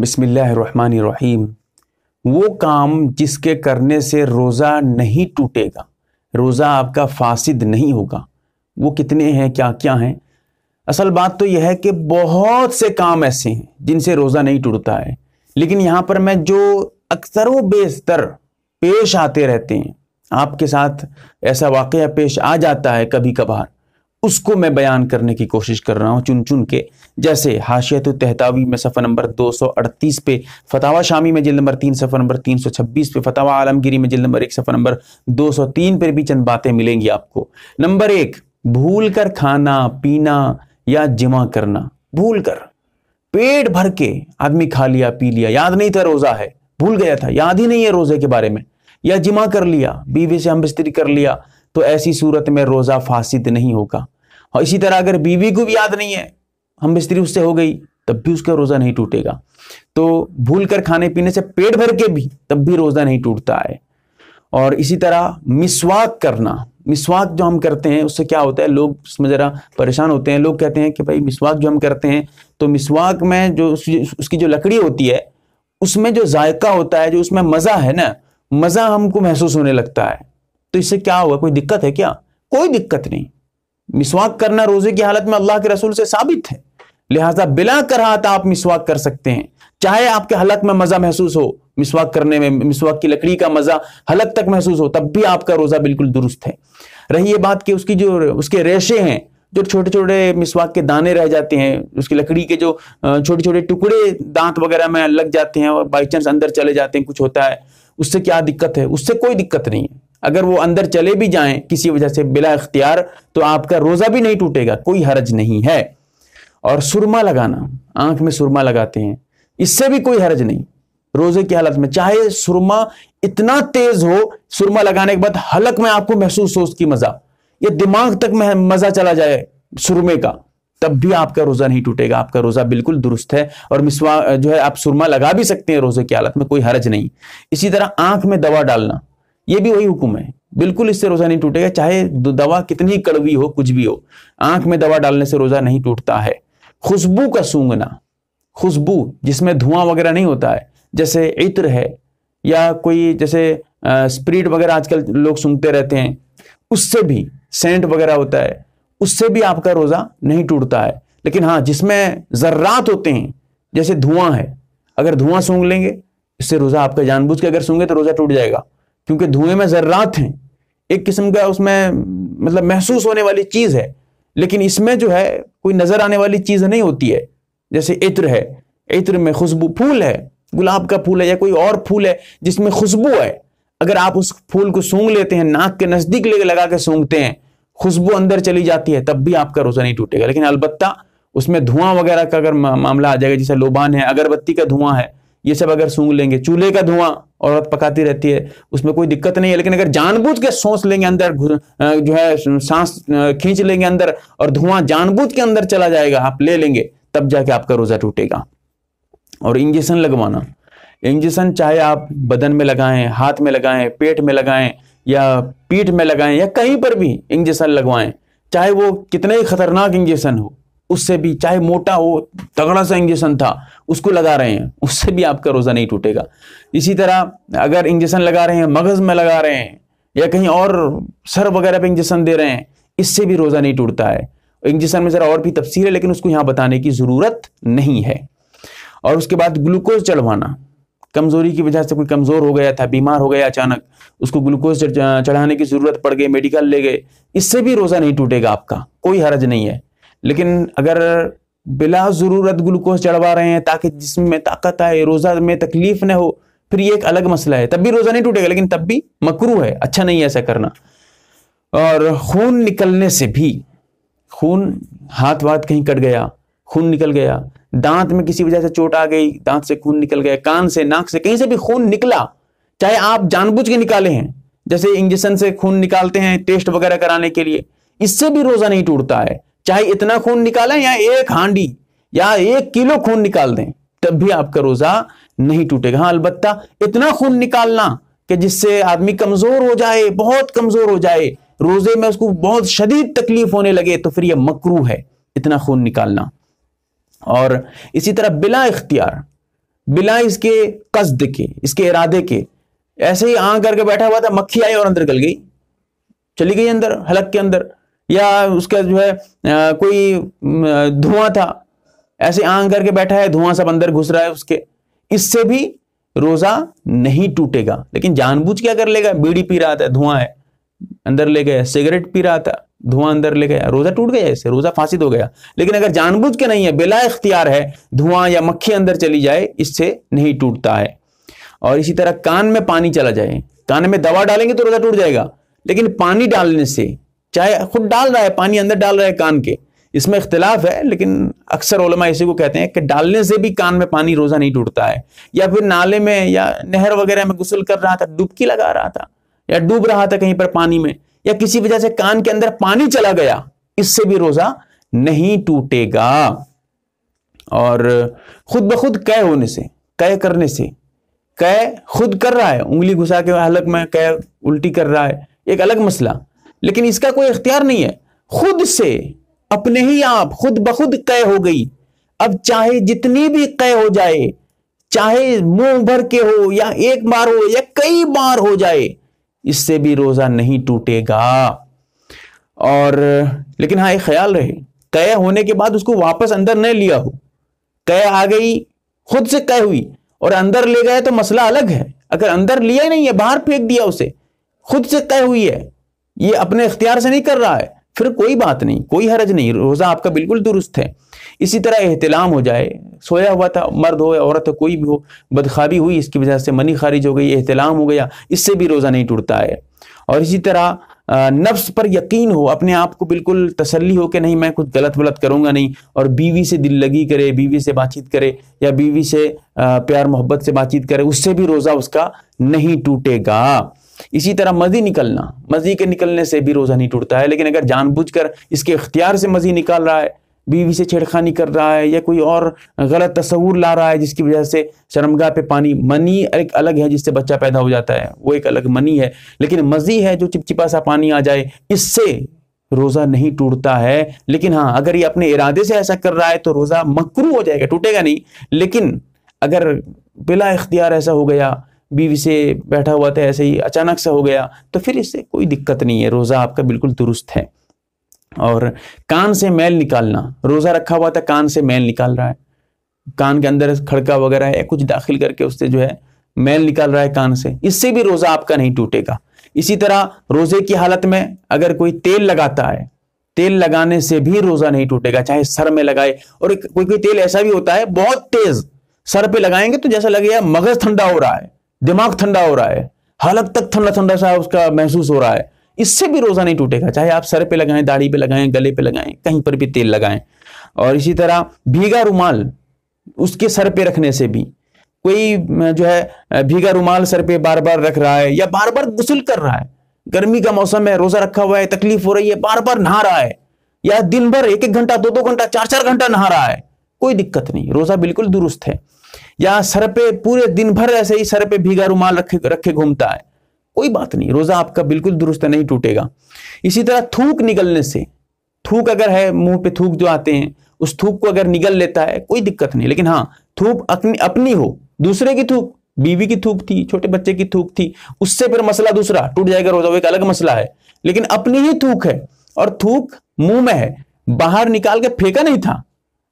बिसमीम वो काम जिसके करने से रोज़ा नहीं टूटेगा रोज़ा आपका फासिद नहीं होगा वो कितने हैं क्या क्या हैं असल बात तो यह है कि बहुत से काम ऐसे हैं जिनसे रोज़ा नहीं टूटता है लेकिन यहाँ पर मैं जो अक्सर व बेशतर पेश आते रहते हैं आपके साथ ऐसा वाक़ पेश आ जाता है कभी कभार उसको मैं बयान करने की कोशिश कर रहा हूँ चुन चुन के जैसे हाशियत तहतावी में सफर नंबर 238 पे फतावा शामी में जिल नंबर तीन सफर नंबर 326 पे फतावा आलमगिरी में जिल नंबर एक सफर नंबर 203 पर भी चंद बातें मिलेंगी आपको नंबर एक भूल कर खाना पीना या जिमा करना भूल कर पेट भर के आदमी खा लिया पी लिया याद नहीं था रोज़ा है भूल गया था याद ही नहीं है रोज़े के बारे में या जिमा कर लिया बीवी से हम बिस्तरी कर लिया तो ऐसी सूरत में रोज़ा फासिद नहीं होगा और इसी तरह अगर बीवी को भी याद नहीं है हम बिस्तरी उससे हो गई तब भी उसका रोजा नहीं टूटेगा तो भूल कर खाने पीने से पेट भर के भी तब भी रोजा नहीं टूटता है और इसी तरह मिसवाक करना मिसवाक जो हम करते हैं उससे क्या होता है लोग उसमें ज़रा परेशान होते हैं लोग कहते हैं कि भाई मिसवाक जो हम करते हैं तो मिसवाक में जो उसकी जो लकड़ी होती है उसमें जो जायका होता है जो उसमें मज़ा है ना मज़ा हमको महसूस होने लगता है तो इससे क्या हुआ कोई दिक्कत है क्या कोई दिक्कत नहीं मिसवाक करना रोजे की हालत में अल्लाह के रसूल से साबित है लिहाजा बिला हाथ आप मिसवाक कर सकते हैं चाहे आपके हलक में मजा महसूस हो मिसवाक करने में मिसवाक की लकड़ी का मजा हलक तक महसूस हो तब भी आपका रोजा बिल्कुल दुरुस्त है रही ये बात कि उसकी जो उसके रेशे हैं जो छोटे छोटे मिसवाक के दाने रह जाते हैं उसकी लकड़ी के जो छोटे छोटे टुकड़े दांत वगैरह में लग जाते हैं और बाई चांस अंदर चले जाते हैं कुछ होता है उससे क्या दिक्कत है उससे कोई दिक्कत नहीं है अगर वो अंदर चले भी जाएं किसी वजह से बिला इख्तियार तो आपका रोज़ा भी नहीं टूटेगा कोई हर्ज नहीं है और सुरमा लगाना आंख में सुरमा लगाते हैं इससे भी कोई हर्ज नहीं रोज़े की हालत में चाहे सुरमा इतना तेज़ हो सुरमा लगाने के बाद हलक में आपको महसूस हो उसकी मज़ा या दिमाग तक में मज़ा चला जाए सुरमे का तब भी आपका रोज़ा नहीं टूटेगा आपका रोज़ा बिल्कुल दुरुस्त है और मिसवा जो है आप सुरमा लगा भी सकते हैं रोज़े की हालत में कोई हर्ज नहीं इसी तरह आंख में दवा डालना ये भी वही हुक्म है बिल्कुल इससे रोजा नहीं टूटेगा चाहे दवा कितनी कड़वी हो कुछ भी हो आंख में दवा डालने से रोजा नहीं टूटता है खुशबू का सूंघना खुशबू जिसमें धुआं वगैरह नहीं होता है जैसे इत्र है या कोई जैसे स्प्रिट वगैरह आजकल लोग सूंघते रहते हैं उससे भी सेंट वगैरह होता है उससे भी आपका रोजा नहीं टूटता है लेकिन हाँ जिसमें जर्रात होते हैं जैसे धुआं है अगर धुआं सूंघ लेंगे इससे रोजा आपका जानबूझ के अगर सूंघे तो रोजा टूट जाएगा क्योंकि धुएं में ज़र्रात हैं एक किस्म का उसमें मतलब महसूस होने वाली चीज़ है लेकिन इसमें जो है कोई नज़र आने वाली चीज़ नहीं होती है जैसे इत्र है इत्र में खुशबू फूल है गुलाब का फूल है या कोई और फूल है जिसमें खुशबू है अगर आप उस फूल को सूंघ लेते हैं नाक के नज़दीक लगा के सूंघते हैं खुशबू अंदर चली जाती है तब भी आपका रोज़ा नहीं टूटेगा लेकिन अलबत्ता उसमें धुआं वगैरह का अगर मामला आ जाएगा जैसे लोबान है अगरबत्ती का धुआं है ये सब अगर सूंघ लेंगे चूल्हे का धुआं औरत पकाती रहती है उसमें कोई दिक्कत नहीं है लेकिन अगर जानबूझ के सोच लेंगे अंदर जो है सांस खींच लेंगे अंदर और धुआं जानबूझ के अंदर चला जाएगा आप ले लेंगे तब जाके आपका रोजा टूटेगा और इंजेक्शन लगवाना इंजेक्शन चाहे आप बदन में लगाएं हाथ में लगाएं पेट में लगाएं या पीठ में लगाएं या कहीं पर भी इंजेक्शन लगवाएं चाहे वो कितने ही खतरनाक इंजेक्शन हो उससे भी चाहे मोटा हो तगड़ा सा इंजेक्शन था उसको लगा रहे हैं उससे भी आपका रोज़ा नहीं टूटेगा इसी तरह अगर इंजेक्शन लगा रहे हैं मगज़ में लगा रहे हैं या कहीं और सर वगैरह पे इंजेक्शन दे रहे हैं इससे भी रोज़ा नहीं टूटता है इंजेक्शन में ज़रा और भी तफसील है लेकिन उसको यहाँ बताने की ज़रूरत नहीं है और उसके बाद ग्लूकोज चढ़वाना कमज़ोरी की वजह से कोई कमज़ोर हो गया था बीमार हो गया अचानक उसको ग्लूकोज चढ़ाने की ज़रूरत पड़ गई मेडिकल ले गए इससे भी रोज़ा नहीं टूटेगा आपका कोई हरज नहीं है लेकिन अगर बिला ज़रूरत ग्लूकोज चढ़वा रहे हैं ताकि जिसम में ताकत आए रोज़ा में तकलीफ ना हो फिर ये एक अलग मसला है तब भी रोज़ा नहीं टूटेगा लेकिन तब भी मकरू है अच्छा नहीं है ऐसा करना और खून निकलने से भी खून हाथ वाथ कहीं कट गया खून निकल गया दांत में किसी वजह से चोट आ गई दांत से खून निकल गया कान से नाक से कहीं से भी खून निकला चाहे आप जानबूझ के निकाले हैं जैसे इंजेक्शन से खून निकालते हैं टेस्ट वगैरह कराने के लिए इससे भी रोज़ा नहीं टूटता है चाहे इतना खून निकालें या एक हांडी या एक किलो खून निकाल दें तब भी आपका रोजा नहीं टूटेगा हाँ अलबत्ता इतना खून निकालना कि जिससे आदमी कमजोर हो जाए बहुत कमजोर हो जाए रोजे में उसको बहुत शदीद तकलीफ होने लगे तो फिर यह मकरू है इतना खून निकालना और इसी तरह बिला इख्तियार बिला इसके कस्द के इसके इरादे के ऐसे ही आ करके बैठा हुआ था मक्खी आई और अंदर गल गई चली गई अंदर हलक के अंदर या उसका जो है कोई धुआं था ऐसे आंग करके बैठा है धुआं सब अंदर घुस रहा है उसके इससे भी रोजा नहीं टूटेगा लेकिन जानबूझ क्या कर लेगा बीड़ी पी रहा था धुआं है अंदर ले गया सिगरेट पी रहा था धुआं अंदर ले गया रोजा टूट गया इससे रोजा फांसित हो गया लेकिन अगर जानबूझ के नहीं है बिला इख्तियार है धुआं या मक्खी अंदर चली जाए इससे नहीं टूटता है और इसी तरह कान में पानी चला जाए कान में दवा डालेंगे तो रोजा टूट जाएगा लेकिन पानी डालने से चाहे खुद डाल रहा है पानी अंदर डाल रहा है कान के इसमें इख्तलाफ है लेकिन अक्सर ओलमा इसी को कहते हैं कि डालने से भी कान में पानी रोज़ा नहीं टूटता है या फिर नाले में या नहर वगैरह में गुसल कर रहा था डुबकी लगा रहा था या डूब रहा था कहीं पर पानी में या किसी वजह से कान के अंदर पानी चला गया इससे भी रोज़ा नहीं टूटेगा और खुद ब खुद कह होने से कह करने से कह खुद कर रहा है उंगली घुसा के हलक में कह उल्टी कर रहा है एक अलग मसला लेकिन इसका कोई अख्तियार नहीं है खुद से अपने ही आप खुद बखुद कै हो गई अब चाहे जितनी भी कै हो जाए चाहे मुंह भर के हो या एक बार हो या कई बार हो जाए इससे भी रोजा नहीं टूटेगा और लेकिन हाँ एक ख्याल रहे कय होने के बाद उसको वापस अंदर न लिया हो कय आ गई खुद से कह हुई और अंदर ले गए तो मसला अलग है अगर अंदर लिया ही नहीं है बाहर फेंक दिया उसे खुद से तय हुई है ये अपने अख्तियार से नहीं कर रहा है फिर कोई बात नहीं कोई हरज नहीं रोज़ा आपका बिल्कुल दुरुस्त है इसी तरह एहतलाम हो जाए सोया हुआ था मर्द हो या औरत हो कोई भी हो बदखाबी हुई इसकी वजह से मनी खारिज हो गई एहतलाम हो गया इससे भी रोज़ा नहीं टूटता है और इसी तरह नफ्स पर यकीन हो अपने आप को बिल्कुल तसल्ली हो कि नहीं मैं कुछ गलत वलत करूँगा नहीं और बीवी से दिल लगी करे बीवी से बातचीत करे या बीवी से प्यार मोहब्बत से बातचीत करे उससे भी रोज़ा उसका नहीं टूटेगा इसी तरह मजी निकलना मजी के निकलने से भी रोज़ा नहीं टूटता है लेकिन अगर जानबूझकर इसके इख्तियार से मजी निकाल रहा है बीवी से छेड़खानी कर रहा है या कोई और गलत तस्वूर ला रहा है जिसकी वजह से शर्मगा पे पानी मनी एक अलग है जिससे बच्चा पैदा हो जाता है वो एक अलग मनी है लेकिन मजी है जो चिपचिपा सा पानी आ जाए इससे रोज़ा नहीं टूटता है लेकिन हाँ अगर ये अपने इरादे से ऐसा कर रहा है तो रोज़ा मकरू हो जाएगा टूटेगा नहीं लेकिन अगर बिला इख्तियार ऐसा हो गया बीवी से बैठा हुआ था ऐसे ही अचानक से हो गया तो फिर इससे कोई दिक्कत नहीं है रोज़ा आपका बिल्कुल दुरुस्त है और कान से मैल निकालना रोज़ा रखा हुआ था कान से मैल निकाल रहा है कान के अंदर खड़का वगैरह है कुछ दाखिल करके उससे जो है मैल निकाल रहा है कान से इससे भी रोज़ा आपका नहीं टूटेगा इसी तरह रोज़े की हालत में अगर कोई तेल लगाता है तेल लगाने से भी रोज़ा नहीं टूटेगा चाहे सर में लगाए और कोई कोई तेल ऐसा भी होता है बहुत तेज़ सर पे लगाएंगे तो जैसा लगेगा मगज ठंडा हो रहा है दिमाग ठंडा हो रहा है हालत तक ठंडा ठंडा सा उसका महसूस हो रहा है इससे भी रोज़ा नहीं टूटेगा चाहे आप सर पे लगाएं दाढ़ी पे लगाएं गले पे लगाएं कहीं पर भी तेल लगाएं और इसी तरह भीगा रुमाल उसके सर पे रखने से भी कोई जो है भीगा रुमाल सर पे बार बार रख रहा है या बार बार गुसल कर रहा है गर्मी का मौसम है रोज़ा रखा हुआ है तकलीफ हो रही है बार बार नहा रहा है या दिन भर एक एक घंटा दो दो घंटा चार चार घंटा नहा रहा है कोई दिक्कत नहीं रोज़ा बिल्कुल दुरुस्त है या सर पे पूरे दिन भर ऐसे ही सर पे भीगा रुमाल रखे रखे घूमता है कोई बात नहीं रोजा आपका बिल्कुल दुरुस्त नहीं टूटेगा इसी तरह थूक निकलने से थूक अगर है मुंह पे थूक जो आते हैं उस थूक को अगर निगल लेता है कोई दिक्कत नहीं लेकिन हाँ थूक अपनी अपनी हो दूसरे की थूक बीवी की थूक थी छोटे बच्चे की थूक थी उससे फिर मसला दूसरा टूट जाएगा रोजा वो एक अलग मसला है लेकिन अपनी ही थूक है और थूक मुंह में है बाहर निकाल के फेंका नहीं था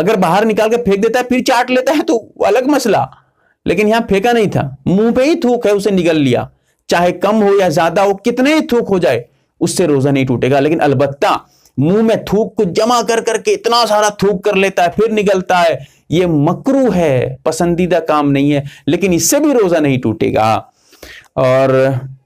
अगर बाहर निकाल के फेंक देता है फिर चाट लेता है तो अलग मसला लेकिन यहां फेंका नहीं था मुंह पे ही थूक है उसे निगल लिया चाहे कम हो या ज्यादा हो कितने ही थूक हो जाए उससे रोजा नहीं टूटेगा लेकिन अलबत्ता मुंह में थूक को जमा कर करके इतना सारा थूक कर लेता है फिर निकलता है ये मकरू है पसंदीदा काम नहीं है लेकिन इससे भी रोजा नहीं टूटेगा और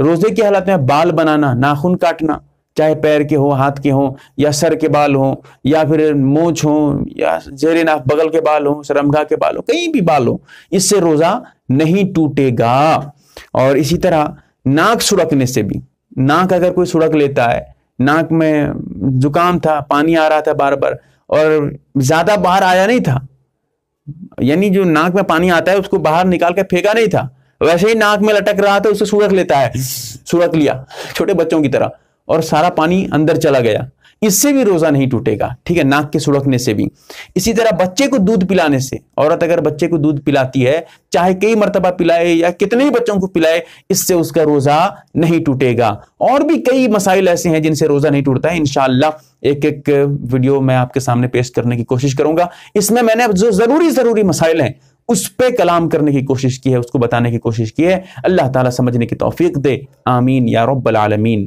रोजे की हालत में बाल बनाना नाखून काटना चाहे पैर के हो हाथ के हों या सर के बाल हों या फिर मोछ हो या जेरे नाक बगल के बाल हों शरमगा के बाल हो कहीं भी बाल हो इससे रोज़ा नहीं टूटेगा और इसी तरह नाक सुड़कने से भी नाक अगर कोई सुड़क लेता है नाक में जुकाम था पानी आ रहा था बार बार और ज़्यादा बाहर आया नहीं था यानी जो नाक में पानी आता है उसको बाहर निकाल के फेंका नहीं था वैसे ही नाक में लटक रहा था उसे सुड़क लेता है सुड़क लिया छोटे बच्चों की तरह और सारा पानी अंदर चला गया इससे भी रोजा नहीं टूटेगा ठीक है नाक के सुड़कने से भी इसी तरह बच्चे को दूध पिलाने से औरत अगर बच्चे को दूध पिलाती है चाहे कई मरतबा पिलाए या कितने ही बच्चों को पिलाए इससे उसका रोजा नहीं टूटेगा और भी कई मसाइल ऐसे हैं जिनसे रोजा नहीं टूटता है इनशाला एक एक वीडियो मैं आपके सामने पेश करने की कोशिश करूंगा इसमें मैंने जो जरूरी जरूरी मसाइल हैं उस पर कलाम करने की कोशिश की है उसको बताने की कोशिश की है अल्लाह तला समझने की तोफीक दे आमीन या रब्बल आलमीन